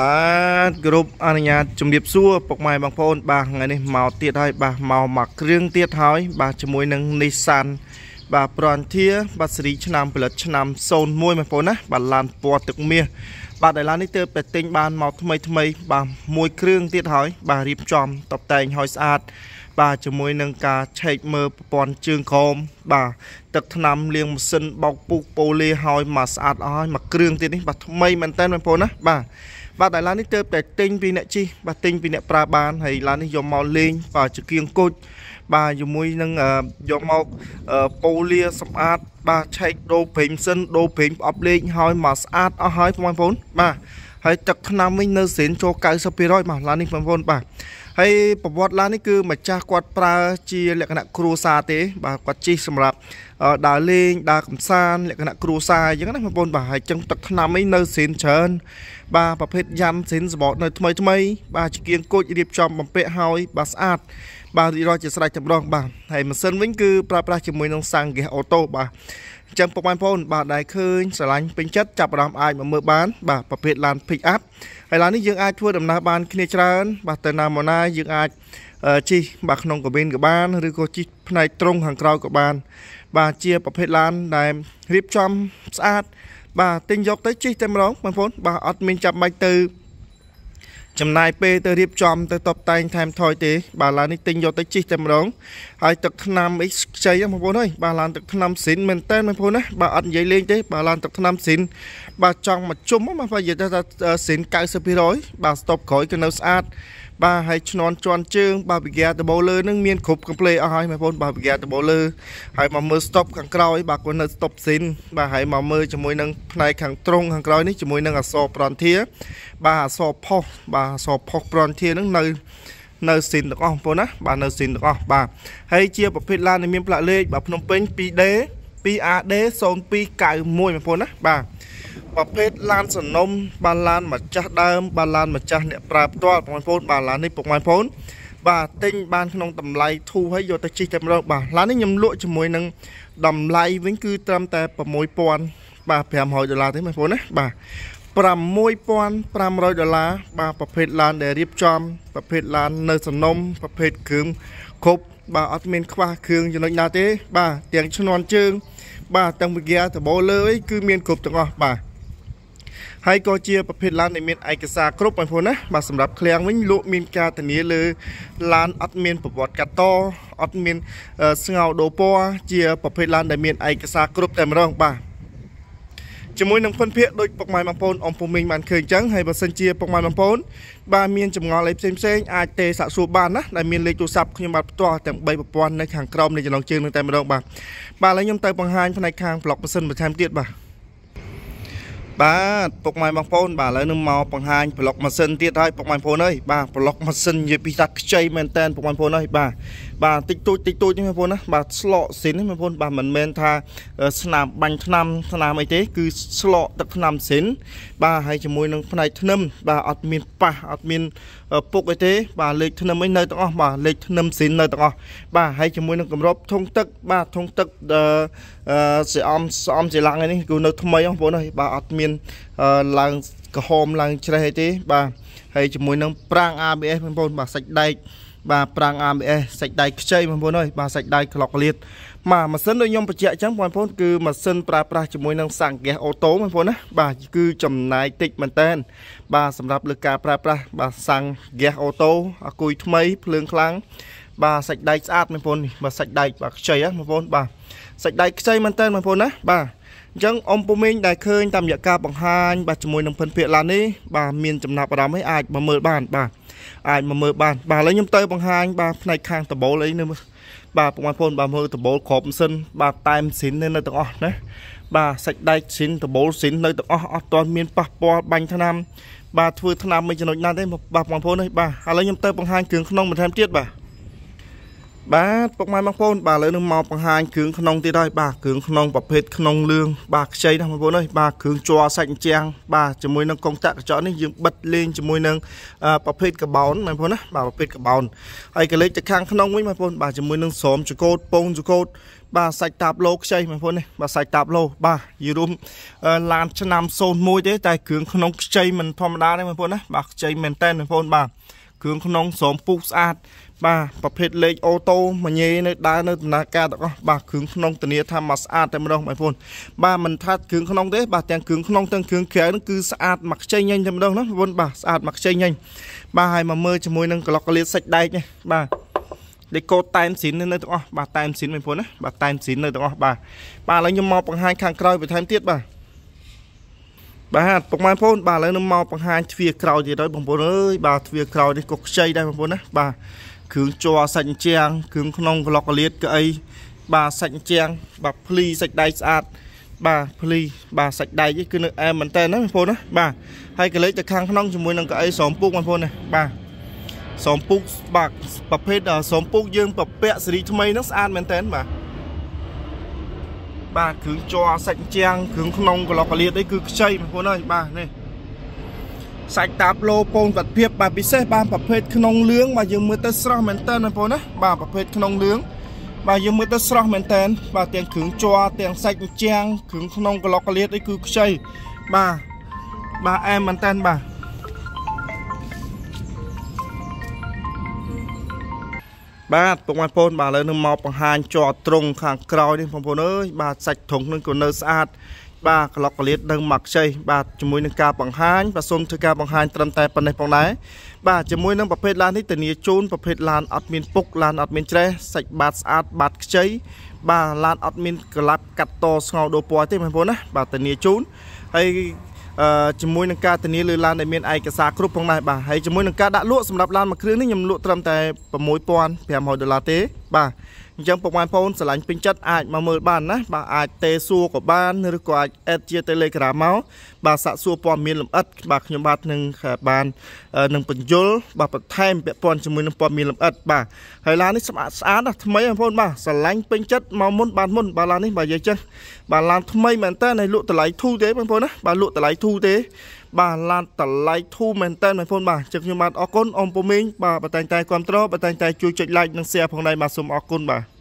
បាទគ្រប់អនុញ្ញាតជំរាបសួរពុកម៉ែបងប្អូនបាទថ្ងៃនេះមកទៀតហើយបាទមកមកគ្រឿងទៀតហើយបាទជាមួយនឹង Nissan បាទប្រន្ធាបាទស៊េរីឆ្នាំផលិតឆ្នាំ01បងប្អូនណាបាទឡានពណ៌ទឹកមាសបាទឥឡូវនេះទើបតែទិញបានមកថ្មីថ្មី បាទមួយគ្រឿងទៀតហើយបាទរៀបចំតបតែងឲ្យស្អាតបាទជាមួយនឹងការឆែកមើលប្រព័ន្ធជើងក្រោមបាទទឹកថ្នាំលាងម៉ាស៊ីនបោកពុះប៉ូលីឲ្យមកស្អាតអស់ហើយមកគ្រឿងទៀតនេះបាទថ្មីមែនតើបងប្អូនណាបាទបាទតែឡាននេះទៅតែទិញពីអ្នកជិះបាទទិញពីអ្នកប្រើបានហើយឡាននេះយកមកលេងបាទជាគៀងគូចបាទជាមួយនឹងយកមកប៉ូលាសម្អាតបាទឆែកដូរប្រេងសិនដូរប្រេងផ្អប់លេងហើយមកស្អាតអស់ហើយបងប្អូនបាទហើយទឹកថ្នាំវិញនៅសេនចូល90%បាទឡាននេះបងប្អូនបាទហើយប្រវត្តិឡាននេះគឺម្ចាស់គាត់ប្រើជាលក្ខណៈគ្រួសារទេ បាទគាត់ជិះសម្រាប់ដើរលេងដើរកំសាន្តលក្ខណៈគ្រួសារអញ្ចឹងណាបងប្អូនបាទហើយចឹងទឹកឆ្នាំនេះនៅសេនច្រើនបាទប្រភេទយ៉ាំសេនសបកនៅថ្មីថ្មីបាទជាគៀងគូចរៀបចំបំពាក់ហើយ បាទស្អាតបាទរីករាល់ជាស្រេចចម្រងបាទហើយម៉ាស៊ីនវិញគឺប្រើប្រាស់ជាមួយនឹងសាំងហ្គាសអូតូបាទអញ្ចឹងពុកម៉ែបងប្អូនបាទដែលឃើញស្រឡាញ់ពេញចិត្តចាប់អារម្មណ៍អាចមកមើលបានបាទប្រភេទឡាន Pick up ហើយឡាននេះយើងអាចធ្វើដំណើរបានគ្នាច្រើនបាទទៅណាមកណាយើងអាចជិះបាទក្នុងកវិនក៏បានឬក៏ជិះផ្នែកត្រង់ខាងក្រោយក៏បាន បាទជាប្រភេទឡានដែលរៀបចំស្អាតបាទទិញយកទៅជិះតែម្ដងបងប្អូនបាទអត់មានចាំបាច់ទៅចំណាយពេលទៅរៀបចំទៅតបតែងថែមថយទេ បាទឡាននេះទិញយកទៅជិះតែម្ដងហើយទឹកថ្នាំអីខ្ចីបងប្អូនអើយបាទឡានទឹកថ្នាំស៊ីនមែនតើបងប្អូនណាបាទអត់និយាយលេងទេ បាទឡានទឹកថ្នាំស៊ីនបាទចង់មកជុំមកនិយាយថាស៊ីន90%បាទស្តុបក្រោយគឺនៅស្អាតបាទហើយឈ្នន់ជន់ជើងបាទវិកាដបូលើនឹងមានគ្រប់កំ plei អស់ហើយបងប្អូនបាទវិកាដបូលើហើយមកមើល stop ខាងក្រោយ បាទគាត់នៅ stop ស៊ីនបាទហើយមកមើលជាមួយនឹងផ្នែកខាងត្រង់ខាងក្រោយនេះជាមួយនឹងអសរប្រនធាបាទអសរផុសបាទអសរផុសប្រនធានឹងនៅ នៅស៊ីនទាំងអស់បងប្អូនណាបាទនៅស៊ីនទាំងអស់បាទហើយជាប្រភេទឡានដែលមានផ្លាកលេខបាទភ្នំពេញ 2D 02AD0291 បងប្អូនណាបាទប្រភេទឡានសនំបាទឡានម្ចាស់ដើមបាទឡានម្ចាស់អ្នកប្រើផ្ទាល់បងប្អូនបាទឡាននេះពុកម៉ែបងប្អូនបាទទិញបានក្នុងតម្លៃធូរហើយយកទៅជិះតែម្ដងបាទឡាននេះខ្ញុំលក់ជាមួយនឹងតម្លៃវិញគឺត្រឹមតែ6000បាទ500ដុល្លារទេបងប្អូនណាបាទ6500ដុល្លារបាទប្រភេទឡាន ដែលរៀបចំប្រភេទឡាន នៅសនំប្រភេទគ្រឿងគ្រប់បាទអត់មាន ខ្វះគ្រឿងចំណុចណាទេ បាទទាំងឈ្នន់ជើងបាទទាំងវិការតបលើអីគឺមានគ្រប់ទាំងអស់បាទហើយក៏ជាប្រភេទឡានដែលមានឯកសារគ្រប់បងប្អូនណាបាទសម្រាប់ឃ្លាំងវិញលោកមាន ការធានាលើឡានអត់មានប្រវត្តិកាត់តអត់មានស្ងោដោពណ៌ជាប្រភេទឡានដែលមានឯកសារគ្រប់តែម្ដងបាទជាមួយនឹងគុណភាកដូចពុកម៉ែបងប្អូនអំពុមីងបានឃើញអញ្ចឹងហើយបើសិនជាពុកម៉ែបងប្អូនបាទមានចម្ងល់អីផ្សេងផ្សេងអាចទេសាក់សួរបានណាដែលមានលេខទូរស័ព្ទខ្ញុំបាទផ្ទាល់ទាំង3ប្រព័ន្ធនៅខាងក្រោមនៃចំណងជើងនឹងតែម្ដងបាទបាទឥឡូវខ្ញុំទៅបង្ហាញផ្នែកខាងប្លុកម៉ាស៊ីនបន្ថែមទៀតបាទបាទពុកម៉ែបងប្អូនបាទឥឡូវនឹងមកបង្ហាញប្លុកម៉ាស៊ីនទៀតហើយពុកម៉ែបងប្អូនអើយបាទប្លុកម៉ាស៊ីននិយាយពីថាខ្ចីមែនតែនពុកម៉ែបងប្អូនអើយបាទបាទតិចតួចតិចតួចនេះបងប្អូនណាបាទស្លកស៊ីននេះបងប្អូនបាទមិនមែនថា ស្នាមបាញ់ថ្នាំស្នាមអីទេ គឺស្លកទឹកថ្នាំស៊ីនបាទហើយជាមួយនឹងផ្នែកធ្នឹមបាទអត់មានប៉ះអត់មាន ពុកអីទេបាទលេខធ្នឹមអីនៅទាំងអស់បាទលេខធ្នឹមស៊ីននៅទាំងអស់បាទហើយជាមួយនឹងកម្របធុងទឹកបាទធុងទឹកអឺសអមសអមសិលាងនេះគឺនៅថ្មីបងប្អូនអើយបាទអត់មានមានឡើងក្រហមឡើងច្រេះអីទេបាទហើយជាមួយនឹងប្រាំង ABS បងប្អូនបាទសាច់ដែកបាទប្រាំង ABS សាច់ដែកខ្ចីបងប្អូនអើយបាទសាច់ដែកក្លុកលៀតបាទម៉ាស៊ីនដូចខ្ញុំបញ្ជាក់អញ្ចឹងបងប្អូនគឺម៉ាស៊ីនប្រើប្រាស់ជាមួយនឹងសង្កេះអូតូបងប្អូនណាបាទគឺចំណាយតិចមែនតើបាទសម្រាប់លើការប្រើប្រាស់បាទសង្កេះអូតូអាគុយថ្មីភ្លើងខ្លាំងបាទសាច់ដែកស្អាតបងប្អូនបាទសាច់ដែកបាទខ្ចីណាបងប្អូនបាទសាច់ដែកខ្ចីមែនតើបងប្អូនណាបាទអញ្ចឹងអ៊ំពូមីងដែលឃើញតាមរយៈការបង្ហាញបាទជាមួយនឹងភិនភាកឡាននេះបាទមានចំណាប់អារម្មណ៍អីអាចមកមើលបានបាទអាចមកមើលបានបាទឥឡូវខ្ញុំទៅបង្ហាញបាទផ្នែកខាងតំបូលអីនៅបាទបងប្អូនបាទមើលតំបូលគ្រប់សិនបាទតែមស៊ីននៅនៅទាំងអស់ណាបាទសាច់ដែកស៊ីនតំបូលស៊ីននៅទាំងអស់អត់ទាន់មានប៉ះពាល់បាញ់ថ្នាំបាទធ្វើថ្នាំមួយចំណុចណាទេបាទបងប្អូននេះបាទឥឡូវខ្ញុំទៅបង្ហាញគ្រឿងក្នុងបន្ថែមទៀតបាទបាទពុកម៉ែបងប្អូនបាទឥឡូវនឹងមកបង្ហាញគ្រឿងក្នុងទៀតហើយបាទគ្រឿងក្នុងប្រភេទក្នុងលឿងបាទខ្ចីណាបងប្អូនអើយបាទគ្រឿងជ័រសាច់អញ្ចាំងបាទជាមួយនឹងកុងតាក់កញ្ចក់នេះយើងបិទលេងជាមួយនឹងប្រភេទកបោនបងប្អូនណាបាទប្រភេទកបោនហើយក៏លេខទៅខាងក្នុងវិញបងប្អូនបាទជាមួយនឹងស្រោមចកោតពងចកោតបាទសាច់តាបឡូខ្ចីបងប្អូននេះបាទសាច់តាបឡូបាទយីរួមឡានឆ្នាំ01ទេតែគ្រឿងក្នុងខ្ចីមិនធម្មតាទេបងប្អូនណាបាទខ្ចីមែនតើបងប្អូនបាទគ្រឿងក្នុងស្រោមពូកស្អាត បាទប្រភេទលេខអូតូមញេនៅដើរនៅដំណើរការទាំងអស់បាទគ្រឿងក្នុងធានាថាមកស្អាតតែម្ដងបងប្អូនបាទមិនថាគ្រឿងក្នុងទេបាទទាំងគ្រឿងក្នុងទាំងគ្រឿងក្រៅនឹងគឺស្អាតមកខ្ចីញញតែម្ដងណាបងប្អូនបាទស្អាតមកខ្ចីញញបាទហើយមកមើលជាមួយនឹងក្លុកកលៀតសាច់ដែកនេះបាទលេខកូដតែមស៊ីននៅទាំងអស់បាទតែមស៊ីនបងប្អូនណាបាទតែមស៊ីននៅទាំងអស់បាទបាទឥឡូវខ្ញុំមកបង្ហាញខាងក្រោយបន្ថែមទៀតបាទបាទពុកម៉ែបងប្អូនបាទឥឡូវនឹងមកបង្ហាញទ្វារក្រោយទៀតហើយបងប្អូនអើយបាទទ្វារក្រោយនេះក៏ខ្ចីដែរបងប្អូនណាបាទគ្រឿងជ័រសាច់ជាងគ្រឿងក្នុងក្លុកកលៀតក៏អីបាទសាច់ជាង បាទភ្លីសាច់ដែកស្អាតបាទភ្លីបាទសាច់ដែកនេះគឺនៅអែមមែនតើណាបងប្អូនណាបាទហើយកលេចទៅខាងក្នុងជាមួយនឹងកៅអីស្រោមពុកបងប្អូនណាបាទស្រោមពុកបាទប្រភេទស្រោមពុកយើងប្រពាក់សេរីថ្មីហ្នឹងស្អាតមែនតើបាទបាទគ្រឿងជ័រសាច់ជាងគ្រឿងក្នុងក្លោកកលៀតអីគឺខ្ចីបងប្អូនអើយបាទនេះសាច់តាប់ឡូពងកាត់ភាពបាទពិសេសបាទប្រភេទក្នុងលឿងបាទយើងមើលទៅស្រស់មែនតើបងប្អូនណាបាទប្រភេទក្នុងលឿងបាទយើងមើលទៅស្រស់មែនតើបាទទាំងគ្រឿងជ័រទាំងសាច់ជាង គ្រឿងក្នុងក្លោកកលៀតអីគឺខ្ចីបាទបាទអែមមែនតើបាទបាទពុកម៉ែបងប្អូនបាទឥឡូវនឹងមកបង្ហាញជាប់ត្រង់ខាងក្រោយនេះបងប្អូនអើយបាទសាច់ធុងនឹងក៏នៅស្អាតបាទក្លុកកលៀតនឹងមកខ្ចីបាទជាមួយនឹងការបង្ហាញបាទសូមធ្វើការបង្ហាញត្រឹមតែប៉ុណ្ណេះផងដែរបាទជាមួយនឹងប្រភេទឡាននេះធានាជូនប្រភេទឡានអត់មានពុកឡានអត់មានច្រេះសាច់បាទស្អាតបាទខ្ចីបាទឡានអត់មាន ក្លាប់កាត់តស្ងោដោពណ៌ទេបងប្អូនណាបាទធានាជូនហើយជាមួយនឹងការធានាលើឡានដែលមានឯកសារគ្រប់ផងដែរបាទហើយជាមួយនឹងការដាក់លក់សម្រាប់ឡានមួយគ្រឿងនេះខ្ញុំលក់ត្រឹមតែ6500ដុល្លារទេបាទអញ្ចឹងពុកម៉ែបងប្អូនស្រឡាញ់ពេញចិត្តអាចមកមើលបានណាបាទអាចទេសួរក៏បានឬក៏អាចអេតជា Telegram មកបាទសាកសួរព័ត៌មានលម្អិតបាទខ្ញុំបាទនឹងបាននឹងបញ្យលបាទបន្ថែមពាក់ព័ន្ធជាមួយនឹងព័ត៌មានលម្អិតបាទហើយឡាននេះស្អាតស្អាតណាស់ថ្មីបងប្អូនបាទស្រឡាញ់ពេញចិត្តមកមុនបានមុនបាទឡាននេះបាទនិយាយចឹងបាទឡានថ្មីមែនតើនៅលក់តម្លៃធូរទេបងប្អូនណាបាទលក់តម្លៃធូរទេបាទឡានតម្លៃធូរមែនតើបងប្អូនបាទចឹងខ្ញុំបាទអរគុណអ៊ំពូមីងបាទបើតែងតែគ្រប់តរបើតែងតែជួយចុច like និង share ផងដែរបាទសូមអរគុណបាទ